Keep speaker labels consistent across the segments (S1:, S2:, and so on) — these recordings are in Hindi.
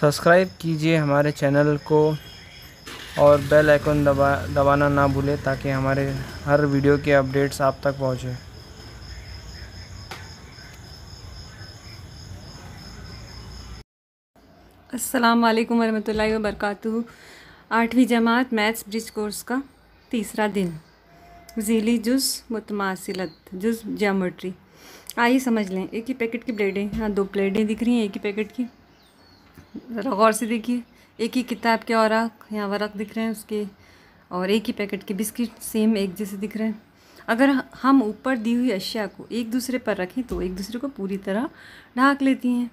S1: सब्सक्राइब कीजिए हमारे चैनल को और बेल आइकन दबा दबाना ना भूलें ताकि हमारे हर वीडियो के अपडेट्स आप तक पहुँचें अस्सलाम वालेकुम वरहमतुल्लाहि व बरकातुहू आठवीं जमात मैथ्स ब्रिज कोर्स का तीसरा दिन जीली जुज मुतमासिलत जुज जामोट्री आइए समझ लें एक ही पैकेट की प्लेटें हाँ दो प्लेटें दिख रही हैं एक ही पैकेट की ज़रा गौर से देखिए एक ही किताब के औरक यहाँ वर्क दिख रहे हैं उसके और एक ही पैकेट के बिस्किट सेम एक जैसे दिख रहे हैं अगर हम ऊपर दी हुई अशिया को एक दूसरे पर रखें तो एक दूसरे को पूरी तरह ढाँक लेती हैं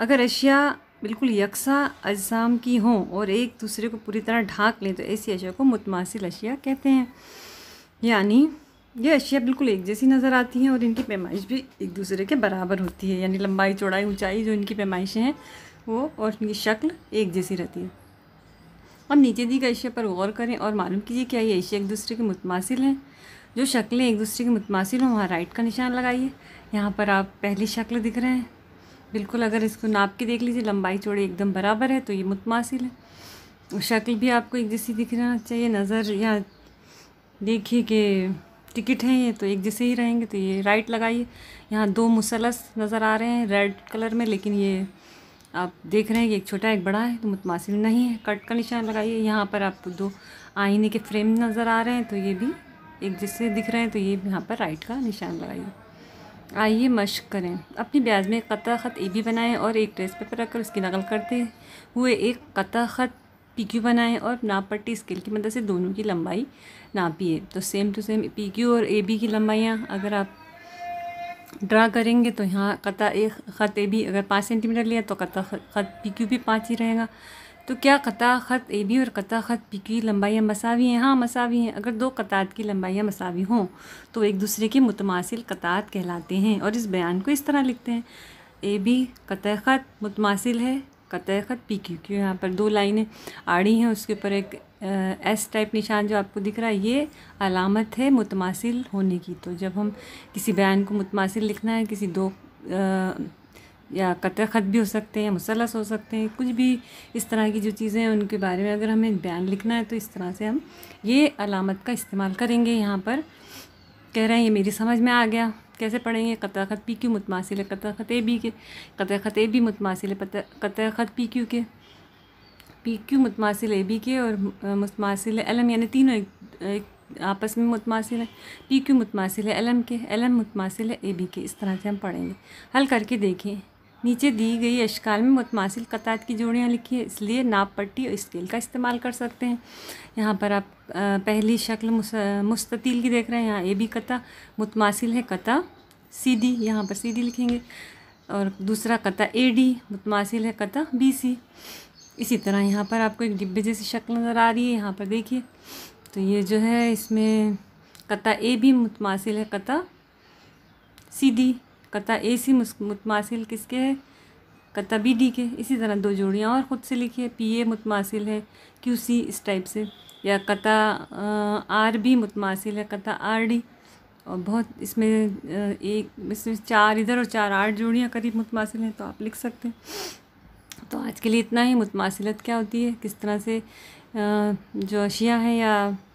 S1: अगर अशिया बिल्कुल यकसा अज़ाम की हों और एक दूसरे को पूरी तरह ढाँक लें तो ऐसी अशिया को मुतमासिल अशिया कहते हैं यानी ये अशिया बिल्कुल एक जैसी नज़र आती हैं और इनकी पैमाइश भी एक दूसरे के बराबर होती है यानी लंबाई चौड़ाई ऊंचाई जो इनकी पैमाइशें हैं वो और उनकी शक्ल एक जैसी रहती है अब नीचे दी गई पर गौर करें और मालूम कीजिए क्या ये अशिया एक दूसरे के मुतमासिल हैं जो शक्लें एक दूसरे के मुतमासिल हों वहाँ राइट का निशान लगाइए यहाँ पर आप पहली शक्ल दिख रहे हैं बिल्कुल अगर इसको नाप के देख लीजिए लंबाई चौड़ी एकदम बराबर है तो ये मुतमासिल है शक्ल भी आपको एक जैसी दिख रहना चाहिए नज़र या देखिए कि टिकट है ये तो एक जैसे ही रहेंगे तो ये राइट लगाइए यहाँ दो मुसलस नज़र आ रहे हैं रेड कलर में लेकिन ये आप देख रहे हैं कि एक छोटा एक बड़ा है तो मुतमासिल नहीं है कट का निशान लगाइए यहाँ पर आप दो आईने के फ्रेम नज़र आ रहे हैं तो ये भी एक जिससे दिख रहे हैं तो ये यहाँ पर राइट का निशान लगाइए आइए मश्क करें अपनी ब्याज में कता ख़त ए भी बनाएँ और एक ड्रेस पेपर रखकर उसकी नकल करते हुए एक कता ख़त पी क्यू बनाएँ और नाप पट्टी स्केल की मदद से दोनों की लंबाई नापिए तो same to same P Q और ए बी की लंबाइयाँ अगर आप ड्रा करेंगे तो यहाँ कता एक ख़त ए भी अगर पाँच सेंटीमीटर लिया तो कता ख़त पी क्यू भी पाँच ही रहेगा तो क्या कत ख़त ए बी और कत ख़त पी क्यू लंबाइयाँ मसावी हैं हाँ मसावी हैं अगर दो कतात की लंबाइयाँ मसावी हों तो एक दूसरे के मुतमासिल कतात कहलाते हैं और इस बयान को इस तरह लिखते हैं ए बी कत ख़त मुतमासिल है कत ख़त पी क्यू क्यों यहाँ पर दो लाइनें आड़ी हैं उसके ऊपर एक एस टाइप निशान जो आपको दिख रहा है ये अलामत है मुतमासिल होने की तो जब हम किसी बयान को मुतमासिल लिखना है किसी दो आ, या कतर ख़त भी हो सकते हैं मुसलस हो सकते हैं कुछ भी इस तरह की जो चीज़ें हैं उनके बारे में अगर हमें बयान लिखना है तो इस तरह से हम ये अलामत का इस्तेमाल करेंगे यहाँ पर कह रहे हैं ये मेरी समझ में आ गया कैसे पढ़ेंगे कतर ख़त पी क्यू मुतमासिल है कतर ख़त ए बी के कतर ख़त ए बी मुतमासिल कतर ख़त पी क्यू के पी क्यू मुतमासिल ए बी के और मुतमासिल एल एम यानी तीनों एक, एक आपस में मुतमासिल है पी क्यू मुतमासिल है एल एम के एल एम मुतमासिल है ए बी के इस तरह से हम पढ़ेंगे हल करके देखें नीचे दी गई अशकाल में मुतमासिल कतात की जोड़ियाँ लिखी है इसलिए नाप पट्टी और स्केल का इस्तेमाल कर सकते हैं यहाँ पर आप पहली शक्ल मुस्ततील की देख रहे हैं यहाँ ए बी कता मुतमासिल है कता सीधी यहाँ पर सीधी लिखेंगे और दूसरा कता ए डी मुतमासिल है कता बी सी इसी तरह यहाँ पर आपको एक डिब्बे जैसी शक्ल नज़र आ रही है यहाँ पर देखिए तो ये जो है इसमें कता ए भी मुतमासिल है कता सी डी कता ए सी मुतमासिल किसके है कता बी डी के इसी तरह दो जोड़ियाँ और ख़ुद से लिखी है पी ए मुतमासिल है क्यू सी इस टाइप से या कता आर बी मुतमासिल है कता आर डी और बहुत इसमें एक इसमें चार इधर और चार आठ जोड़ियाँ करीब मुतमासिल हैं तो आप लिख सकते हैं तो आज के लिए इतना ही मुतमासिलत क्या होती है किस तरह से जो अशिया हैं या